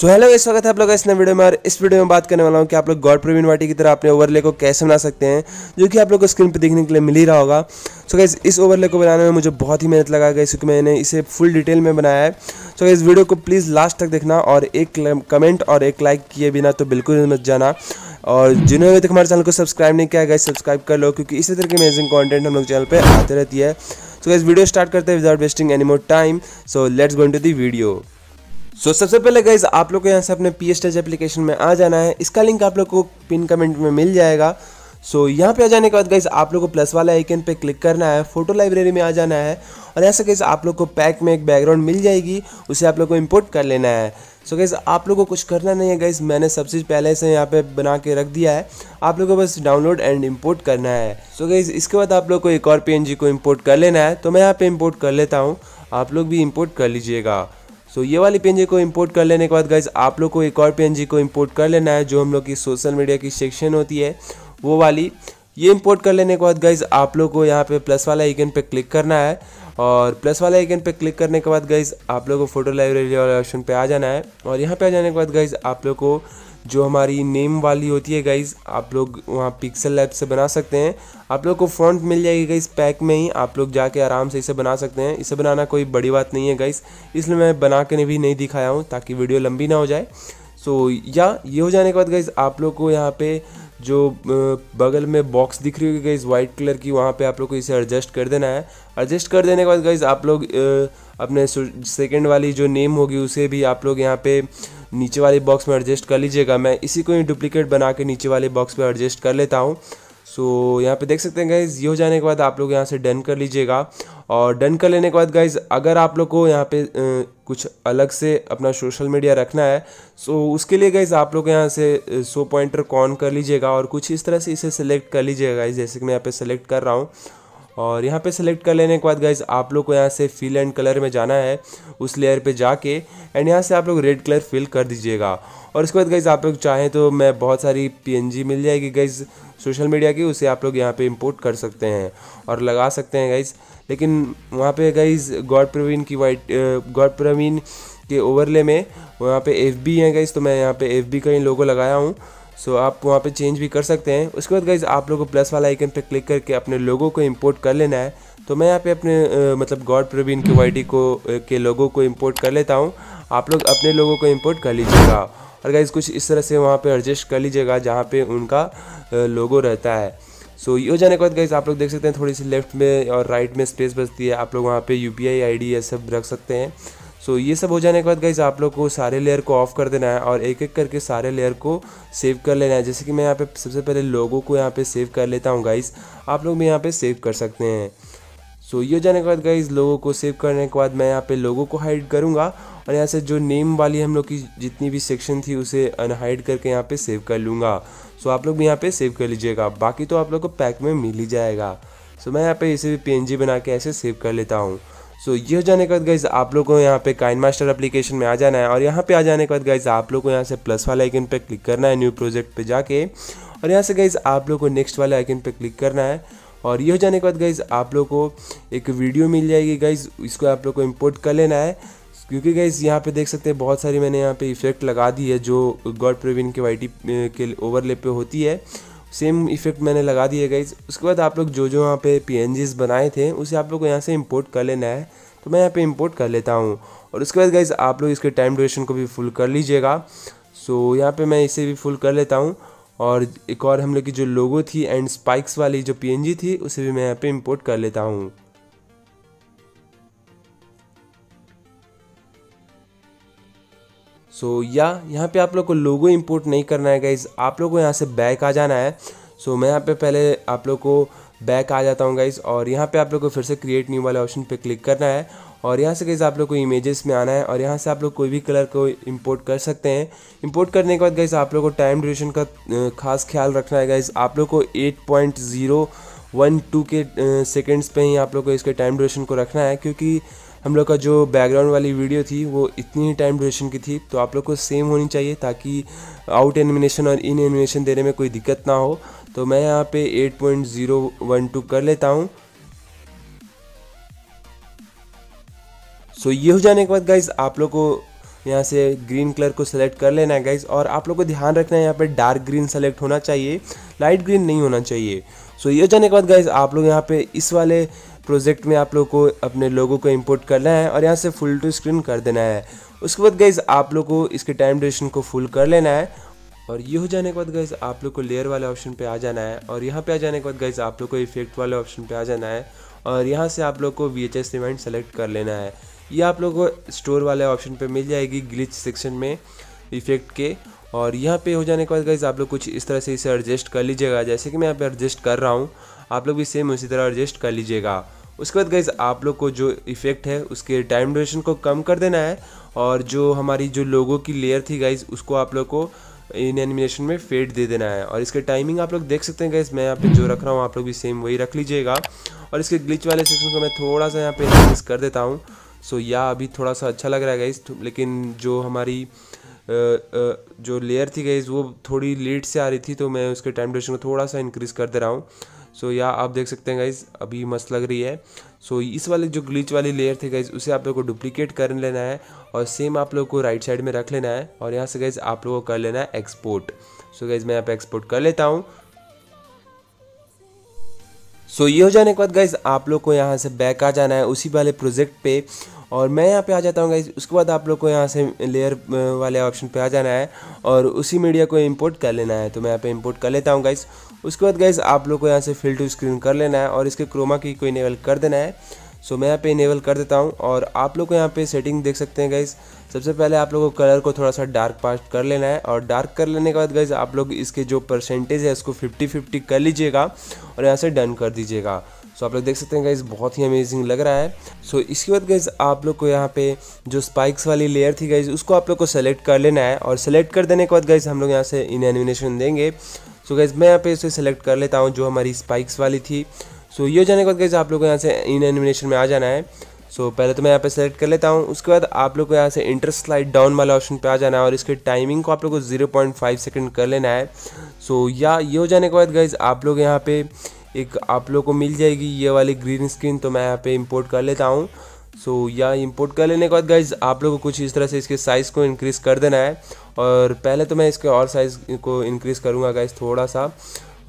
so hello ये स्वागत है आप लोग का इस नए वीडियो में और इस वीडियो में बात करने वाला हूँ कि आप लोग गॉड प्रवीण वाटी की तरह अपने ओवरले को कैसे बना सकते हैं जो कि आप लोग को स्क्रीन पर देखने के लिए मिल ही रहा होगा सो so गैस इस ओवरले को बनाने में मुझे बहुत ही मेहनत लगा गई क्योंकि मैंने इसे फुल डिटेल में बनाया है सो so वीडियो को प्लीज़ लास्ट तक देखना और एक कमेंट और एक लाइक किए बिना तो बिल्कुल मत जाना और जिन्होंने तक हमारे चैनल को सब्सक्राइब नहीं किया गया सब्सक्राइब कर लो क्योंकि इसी तरह की अमेजिंग कॉन्टेंट हम लोग चैनल पर आते रहती है so so guys video start करते हैं without wasting any more time so let's go to the video so so, सबसे पहले गाइज आप लोग को यहाँ से अपने पी एस एप्लीकेशन में आ जाना है इसका लिंक आप लोग को पिन कमेंट में मिल जाएगा सो so, यहाँ पे आ जाने के बाद गाइज आप लोग को प्लस वाला आइकन पे क्लिक करना है फोटो लाइब्रेरी में आ जाना है और यहाँ से गाइज आप लोग को पैक में एक बैकग्राउंड मिल जाएगी उसे आप लोग को इम्पोर्ट कर लेना है सो so, गाइज आप लोग को कुछ करना नहीं है गाइज मैंने सब चीज़ पहले से यहाँ पे बना के रख दिया है आप लोग को बस डाउनलोड एंड इम्पोर्ट करना है सो so, गाइज इसके बाद आप लोग को एक और पी को इम्पोर्ट कर लेना है तो मैं यहाँ पर इम्पोर्ट कर लेता हूँ आप लोग भी इम्पोर्ट कर लीजिएगा सो ये वाली पी को इम्पोर्ट कर लेने के बाद गाइज आप लोग को एक और पी को इम्पोर्ट कर लेना है जो हम लोग की सोशल मीडिया की सेक्शन होती है वो वाली ये इम्पोर्ट कर लेने के बाद गाइज आप लोग को यहाँ पे प्लस वाला आइकन पे क्लिक करना है और प्लस वाला आइकन पे क्लिक करने के बाद गाइज आप लोग को फोटो लाइब्रेरी वाले ऑप्शन पे आ जाना है और यहाँ पे आ जाने के बाद गाइज आप लोग को जो हमारी नेम वाली होती है गाइज़ आप लोग वहाँ पिक्सल ऐप से बना सकते हैं आप लोग को फ़ॉन्ट मिल जाएगी गाइस पैक में ही आप लोग जाके आराम से इसे बना सकते हैं इसे बनाना कोई बड़ी बात नहीं है गाइस इसलिए मैं बना के भी नहीं दिखाया हूँ ताकि वीडियो लंबी ना हो जाए सो so, या ये हो जाने के बाद गाइज़ आप लोग को यहाँ पे जो बगल में बॉक्स दिख रही होगी गाइज़ वाइट कलर की वहाँ पे आप लोग को इसे एडजस्ट कर देना है एडजस्ट कर देने के बाद गाइज़ आप लोग अपने सेकेंड वाली जो नेम होगी उसे भी आप लोग यहाँ पे नीचे वाले बॉक्स में एडजस्ट कर लीजिएगा मैं इसी को ही डुप्लीकेट बना के नीचे वाले बॉक्स में एडजस्ट कर लेता हूँ सो so, यहाँ पे देख सकते हैं गाइज़ ये हो जाने के बाद आप लोग यहाँ से डन कर लीजिएगा और डन कर लेने के बाद गाइज़ अगर आप लोग को यहाँ पे कुछ अलग से अपना सोशल मीडिया रखना है सो so, उसके लिए गाइज़ आप लोग यहाँ से सो पॉइंटर कॉन कर लीजिएगा और कुछ इस तरह से इसे सेलेक्ट कर लीजिएगा गाइज़ जैसे कि मैं यहाँ पे सेलेक्ट कर रहा हूँ और यहाँ पे सेलेक्ट कर लेने के बाद गाइज आप लोग को यहाँ से फिल एंड कलर में जाना है उस लेयर पे जाके एंड यहाँ से आप लोग रेड कलर फिल कर दीजिएगा और इसके बाद गाइज आप लोग चाहें तो मैं बहुत सारी पीएनजी मिल जाएगी गाइज सोशल मीडिया की उसे आप लोग यहाँ पे इंपोर्ट कर सकते हैं और लगा सकते हैं गाइज लेकिन वहाँ पर गाइज गॉड प्रवीण की वाइट गॉड प्रवीण के ओवरले में वहाँ पर एफ बी गाइज तो मैं यहाँ पर एफ बी का ही लोगो लगाया हूँ सो so, आप वहाँ पे चेंज भी कर सकते हैं उसके बाद गाइज आप लोगों को प्लस वाला आइकन पे क्लिक करके अपने लोगों को इंपोर्ट कर लेना है तो मैं यहाँ पे अपने आ, मतलब गॉड प्रवीण के वाई को के लोगों को इम्पोर्ट कर लेता हूँ आप लोग अपने लोगों को इंपोर्ट कर लीजिएगा और गाइज कुछ इस तरह से वहाँ पर एडजस्ट कर लीजिएगा जहाँ पर उनका लोगो रहता है सो so, ये हो जाने के बाद गाइज आप लोग देख सकते हैं थोड़ी सी लेफ्ट में और राइट में स्पेस बचती है आप लोग वहाँ पर यू पी आई सब रख सकते हैं सो ये सब हो जाने के बाद गाइज आप लोग को सारे लेयर को ऑफ कर देना है और एक एक करके सारे लेयर को सेव कर लेना है जैसे कि मैं यहाँ पे सबसे पहले लोगों को यहाँ पे सेव कर लेता हूँ गाइज आप लोग भी यहाँ पे सेव कर सकते हैं सो ये हो जाने के बाद गाइज लोगों को सेव करने के बाद मैं यहाँ पे लोगों को हाइड करूँगा और यहाँ से जो नेम वाली हम लोग की जितनी भी सेक्शन थी उसे अनहाइड करके यहाँ पे सेव कर लूँगा सो आप लोग भी यहाँ पे सेव कर लीजिएगा बाकी तो आप लोग को पैक में मिल ही जाएगा सो मैं यहाँ पे इसे भी पी बना के ऐसे सेव कर लेता हूँ सो so, ये हो जाने के बाद गाइज आप लोगों को यहाँ पे काइन मास्टर अप्लीकेशन में आ जाना है और यहाँ पे आ जाने के बाद गाइज आप लोग को यहाँ से प्लस वाला आइकन पे क्लिक करना है न्यू प्रोजेक्ट पे जाके और यहाँ से गाइज आप लोग को नेक्स्ट वाले आइकन पे क्लिक करना है और ये हो जाने के बाद गाइज आप लोग को एक वीडियो मिल जाएगी गाइज इसको आप लोग को इम्पोर्ट कर लेना है क्योंकि गाइज यहाँ पे देख सकते हैं बहुत सारी मैंने यहाँ पे इफेक्ट लगा दी है जो गॉड प्रवीण के वाई के ओवरले पे होती है सेम इफेक्ट मैंने लगा दिए गाइज उसके बाद आप लोग जो जो यहाँ पे पी बनाए थे उसे आप लोग को यहाँ से इम्पोर्ट कर लेना है तो मैं यहाँ पे इम्पोर्ट कर लेता हूँ और उसके बाद गाइज आप लोग इसके टाइम ड्यूरेशन को भी फुल कर लीजिएगा सो so, यहाँ पे मैं इसे भी फुल कर लेता हूँ और एक और हम लोग की जो लोगो थी एंड स्पाइक्स वाली जो पीएनजी थी उसे भी मैं यहाँ पे इम्पोर्ट कर लेता हूँ सो so, या यहाँ पे आप लोग को लोगो इंपोर्ट नहीं करना है गाइज़ आप लोग को यहाँ से बैक आ जाना है सो so, मैं यहाँ पे पहले आप लोग को बैक आ जाता हूँ गाइज़ और यहाँ पे आप लोग को फिर से क्रिएट न्यू वाले ऑप्शन पे क्लिक करना है और यहाँ से गाइज़ आप लोग को इमेजेस में आना है और यहाँ से आप लोग कोई भी कलर को इम्पोर्ट कर सकते हैं इम्पोर्ट करने के बाद गाइज़ आप लोग को टाइम ड्यूरेशन का खास ख्याल रखना है गाइज़ आप लोग को eight point zero one two के सेकेंड्स पे ही आप लोग को इसके टाइम ड्यूरेशन को रखना है क्योंकि हम लोग का जो बैकग्राउंड वाली वीडियो थी वो इतनी ही टाइम ड्यूरेशन की थी तो आप लोग को सेम होनी चाहिए ताकि आउट एनिमिनेशन और इन एनिमिनेशन देने में कोई दिक्कत ना हो तो मैं यहाँ पे 8.012 कर लेता हूँ सो so, ये हो जाने के बाद गाइज आप लोग को यहाँ से ग्रीन कलर को सेलेक्ट कर लेना है गाइज और आप लोग को ध्यान रखना है यहाँ पे डार्क ग्रीन सेलेक्ट होना चाहिए लाइट ग्रीन नहीं होना चाहिए सो so, ये हो जाने के बाद गाइज आप लोग यहाँ पे इस वाले प्रोजेक्ट में आप लोग को अपने लोगों को इम्पोर्ट करना है और यहाँ से फुल टू स्क्रीन कर देना है उसके बाद गई आप लोग को इसके टाइम ड्यूरेशन को फुल कर लेना है और ये हो जाने के बाद गाइज आप लोग को लेयर वाले ऑप्शन पे आ जाना है और यहाँ पे आ जाने के बाद गाइज आप लोग को इफेक्ट वाले ऑप्शन पे आ जाना है और यहाँ से आप लोग को वी एच एस सेलेक्ट कर लेना है ये आप लोग को स्टोर वाले ऑप्शन पे मिल जाएगी ग्लिच सेक्शन में इफेक्ट के और यहाँ पे हो जाने के बाद गाइज आप लोग कुछ इस तरह से इसे एडजस्ट कर लीजिएगा जैसे कि मैं यहाँ पे एडजस्ट कर रहा हूँ आप लोग भी सेम उसी तरह एडजस्ट कर लीजिएगा उसके बाद गाइज आप लोग को जो इफ़ेक्ट है उसके टाइम ड्यूरेशन को कम कर देना है और जो हमारी जो लोगों की लेयर थी गाइज उसको आप लोग को इन एनिमेशन में फेड दे देना है और इसके टाइमिंग आप लोग देख सकते हैं गाइज मैं यहाँ पे जो रख रहा हूँ आप लोग भी सेम वही रख लीजिएगा और इसके ग्लिच वाले सेक्शन को मैं थोड़ा सा यहाँ पे इंक्रीज कर देता हूँ सो या अभी थोड़ा सा अच्छा लग रहा है गाइज तो लेकिन जो हमारी जो लेयर थी गाइज वो थोड़ी लेट से आ रही थी तो मैं उसके टाइम ड्यूरेशन को थोड़ा सा इंक्रीज़ कर दे रहा हूँ सो या आप देख सकते हैं गाइज अभी मस्त लग रही है सो इस वाले जो ग्लीच वाली लेयर थे गाइज उसे आप लोग को डुप्लीकेट कर लेना है और सेम आप लोग को राइट साइड में रख लेना है और यहाँ से गाइज आप लोग को कर लेना है एक्सपोर्ट सो गाइज मैं यहाँ पे एक्सपोर्ट कर लेता हूँ सो so, ये हो जाने के बाद गाइज आप लोग को यहाँ से बैक आ जाना है उसी वाले प्रोजेक्ट पे और मैं यहाँ पे आ जाता हूँ गाइज उसके बाद आप लोग को यहाँ से लेयर वाले ऑप्शन पे आ जाना है और उसी मीडिया को इंपोर्ट कर लेना है तो मैं यहाँ पे इंपोर्ट कर लेता हूँ गाइज उसके बाद गैस आप लोग को यहाँ से फिल टू स्क्रीन कर लेना है और इसके क्रोमा की कोई इनेबल कर देना है सो मैं यहाँ पे इनेबल कर देता हूँ और आप लोग को यहाँ पे सेटिंग देख सकते हैं गैस सबसे पहले आप लोगों को कलर को थोड़ा सा डार्क पास्ट कर लेना है और डार्क कर लेने के बाद गैस आप लोग इसके जो परसेंटेज है उसको फिफ्टी फिफ्टी कर लीजिएगा और यहाँ से डन कर दीजिएगा सो so, आप लोग देख सकते हैं गाइज बहुत ही अमेजिंग लग रहा है सो so, इसके बाद गाइज आप लोग को यहाँ पे जो स्पाइक्स वाली लेयर थी गाइज उसको आप लोग को सेलेक्ट कर लेना है और सेलेक्ट कर देने के बाद गाइज हम लोग यहाँ से इन एनिमिनेशन देंगे सो गैस मैं यहाँ पे इसे सेलेक्ट कर लेता हूँ जो हमारी स्पाइक्स वाली थी सो so, ये जाने के बाद गैस आप लोग को यहाँ से इन एनिमेशन में आ जाना है सो so, पहले तो मैं यहाँ पे सेलेक्ट कर लेता हूँ उसके बाद आप लोग को यहाँ से इंटर स्लाइड डाउन वाला ऑप्शन पे आ जाना है और इसके टाइमिंग को आप लोग को 0.5 सेकंड कर लेना है सो so, या ये हो जाने के बाद गाइज आप लोग यहाँ पे एक आप लोग को मिल जाएगी ये वाली ग्रीन स्क्रीन तो मैं यहाँ पे इम्पोर्ट कर लेता हूँ सो so, या इम्पोर्ट कर लेने के बाद गाइज आप लोग को कुछ इस तरह से इसके साइज़ को इंक्रीज़ कर देना है और पहले तो मैं इसके और साइज़ को इंक्रीज़ करूँगा गाइज थोड़ा सा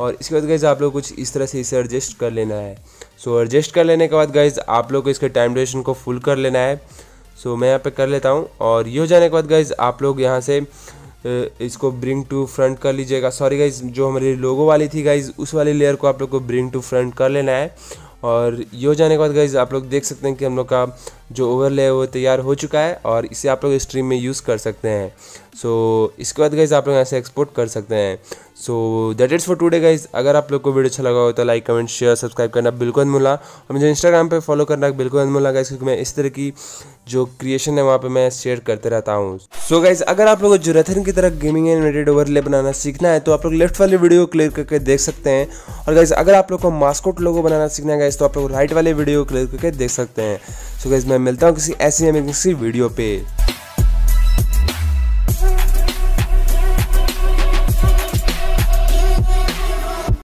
और इसके बाद गाइज आप लोग कुछ इस तरह से इसे एडजस्ट कर लेना है सो so, एडजस्ट कर लेने के बाद गाइज आप लोग को इसके टाइम ड्यूरेशन को फुल कर लेना है सो so, मैं यहाँ पे कर लेता हूँ और ये हो जाने के बाद गाइज आप लोग यहाँ से इसको ब्रिंग टू फ्रंट कर लीजिएगा सॉरी गाइज जो हमारी लोगो वाली थी गाइज उस वाली लेयर को आप लोग को ब्रिंग टू फ्रंट कर लेना है और ये हो जाने के बाद गाइज आप लोग देख सकते हैं कि हम लोग का जो ओवरले है वो तैयार हो चुका है और इसे आप लोग स्ट्रीम में यूज़ कर सकते हैं सो so, इसके बाद गाइज आप लोग ऐसे एक्सपोर्ट कर सकते हैं so that is for today guys अगर आप लोग को वीडियो अच्छा लगा हो तो लाइक कमेंट शेयर सब्सक्राइब करना बिल्कुल अनमोला और मुझे इंस्टाग्राम पे फॉलो करना बिल्कुल अनमोला गाइज क्योंकि मैं इस तरह की जो क्रिएशन है वहाँ पे मैं शेयर करते रहता हूँ सो गाइज अगर आप लोगों को जुरथन की तरह गेमिंग ओवर ओवरले बनाना सीखना है तो आप लोग लेफ्ट वाले वीडियो को क्लियर करके देख सकते हैं और गाइज अगर आप लोग को मास्कोट लोगो बनाना सीखना है गाइज तो आप लोग राइट वाले वीडियो को क्लियर करके देख सकते हैं सो गाइज मैं मिलता हूँ किसी ऐसी वीडियो पर